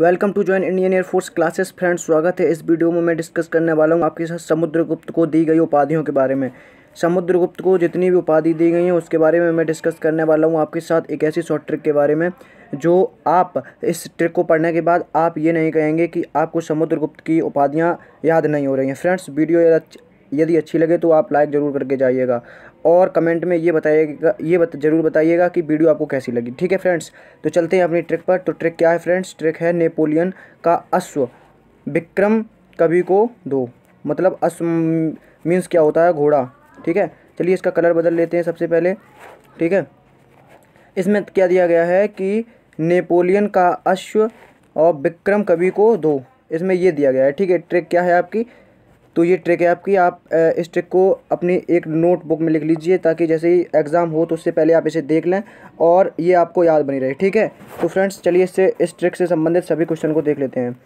welcome to join Indian air force classes friends स्वागत है इस वीडियो में मैं डिस्कस करने वाला हूँ आपके साथ समुद्रगुप्त को दी गई उपाधियों के बारे में समुद्रगुप्त को जितनी भी उपाधि दी गई हैं उसके बारे में मैं डिस्कस करने वाला हूँ आपके साथ एक ऐसी शॉर्ट ट्रिक के बारे में जो आप इस ट्रिक को पढ़ने के बाद आप ये नहीं कहेंगे कि आपको समुद्रगुप्त की उपाधियाँ याद नहीं हो रही हैं फ्रेंड्स वीडियो यदि अच्छी लगे तो आप लाइक ज़रूर करके जाइएगा और कमेंट में ये बताइएगा ये बत, ज़रूर बताइएगा कि वीडियो आपको कैसी लगी ठीक है फ्रेंड्स तो चलते हैं अपनी ट्रिक पर तो ट्रिक क्या है फ्रेंड्स ट्रिक है नेपोलियन का अश्व विक्रम कवि को दो मतलब अश्व मीन्स क्या होता है घोड़ा ठीक है चलिए इसका कलर बदल लेते हैं सबसे पहले ठीक है इसमें क्या दिया गया है कि नेपोलियन का अश्व और विक्रम कवि को दो इसमें ये दिया गया है ठीक है ट्रिक क्या है आपकी तो ये ट्रिक है आपकी आप इस ट्रिक को अपनी एक नोटबुक में लिख लीजिए ताकि जैसे ही एग्ज़ाम हो तो उससे पहले आप इसे देख लें और ये आपको याद बनी रहे ठीक है तो फ्रेंड्स चलिए इससे इस ट्रिक से संबंधित सभी क्वेश्चन को देख लेते हैं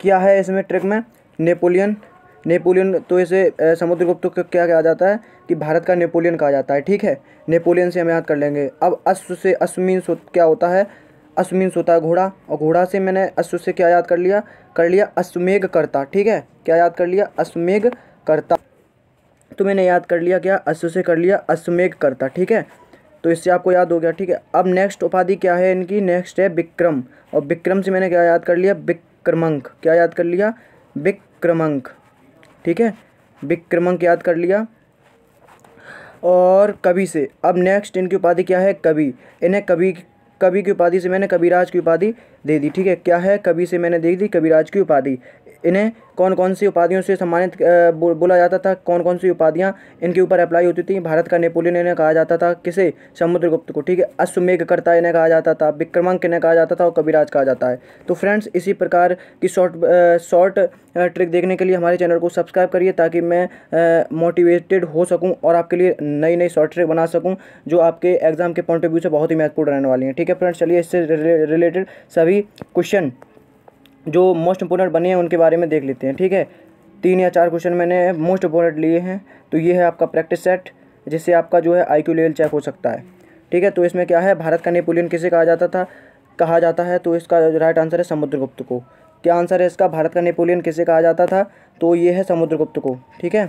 क्या है इसमें ट्रिक में नेपोलियन नेपोलियन तो इसे समुद्रगुप्त को क्या कहा जाता है कि भारत का नेपोलियन कहा जाता है ठीक है नेपोलियन से हम याद कर लेंगे अब अश्व से अश्व मीन्स क्या होता है अश्विन सोता है घोड़ा और घोड़ा से मैंने अश्व से क्या याद कर लिया कर लिया अश्वमेघ करता ठीक है क्या याद कर लिया अश्वमेघ करता तो मैंने याद कर लिया क्या अश्व से कर लिया अश्वमेघ करता ठीक है तो इससे आपको याद हो गया ठीक है अब नेक्स्ट उपाधि क्या है इनकी नेक्स्ट है विक्रम और विक्रम से मैंने क्या याद कर लिया विक्रमंक क्या याद कर लिया विक्रमंक ठीक है विक्रमंक याद कर लिया और कवि से अब नेक्स्ट इनकी उपाधि क्या है कवि इन्हें कवि कवि की उपाधि से मैंने कविराज की उपाधि दे दी ठीक है क्या है कवि से मैंने दे दी कविराज की उपाधि इन्हें कौन कौन सी उपाधियों से सम्मानित बोला जाता था कौन कौन सी उपाधियाँ इनके ऊपर अप्लाई होती थी भारत का नेपोलियन इन्हें कहा जाता था किसे समुद्रगुप्त को ठीक है अश्वमेघ करता इन्हें कहा जाता था विक्रमांक इन्हें कहा जाता था और कविराज कहा जाता है तो फ्रेंड्स इसी प्रकार की शॉर्ट शॉर्ट ट्रिक देखने के लिए हमारे चैनल को सब्सक्राइब करिए ताकि मैं मोटिवेटेड हो सकूँ और आपके लिए नई नई शॉर्ट ट्रिक बना सकूँ जो आपके एग्जाम के पॉइंट ऑफ व्यू से बहुत ही महत्वपूर्ण रहने वाली हैं ठीक है फ्रेंड्स चलिए इससे रिलेटेड सभी क्वेश्चन जो मोस्ट इंपोर्टेंट बने हैं उनके बारे में देख लेते हैं ठीक है तीन या चार क्वेश्चन मैंने मोस्ट इंपोर्टेंट लिए हैं तो ये है आपका प्रैक्टिस सेट जिससे आपका जो है आई लेवल चेक हो सकता है ठीक है तो इसमें क्या है भारत का नेपोलियन किसे कहा जाता था कहा जाता है तो इसका राइट आंसर है समुद्रगुप्त को क्या आंसर है इसका भारत का नेपोलियन किसे कहा जाता था तो ये है समुद्रगुप्त को ठीक है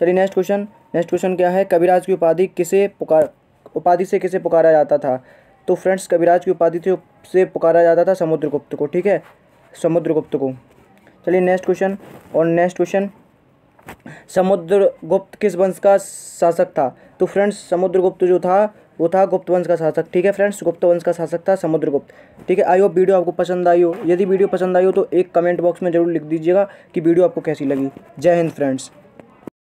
चलिए नेक्स्ट क्वेश्चन नेक्स्ट क्वेश्चन क्या है कविराज की उपाधि किसे पुकार उपाधि से किसे पुकारा जाता था तो फ्रेंड्स कविराज की उपाधि से पुकारा जाता था समुद्रगुप्त को ठीक है समुद्रगुप्त को चलिए नेक्स्ट क्वेश्चन और नेक्स्ट क्वेश्चन समुद्रगुप्त किस वंश का शासक था तो फ्रेंड्स समुद्रगुप्त जो था वो था गुप्त वंश का शासक ठीक है फ्रेंड्स गुप्त वंश का शासक था समुद्रगुप्त ठीक है आई होप वीडियो आपको पसंद आई हो यदि वीडियो पसंद आई हो तो एक कमेंट बॉक्स में जरूर लिख दीजिएगा कि वीडियो आपको कैसी लगी जय हिंद फ्रेंड्स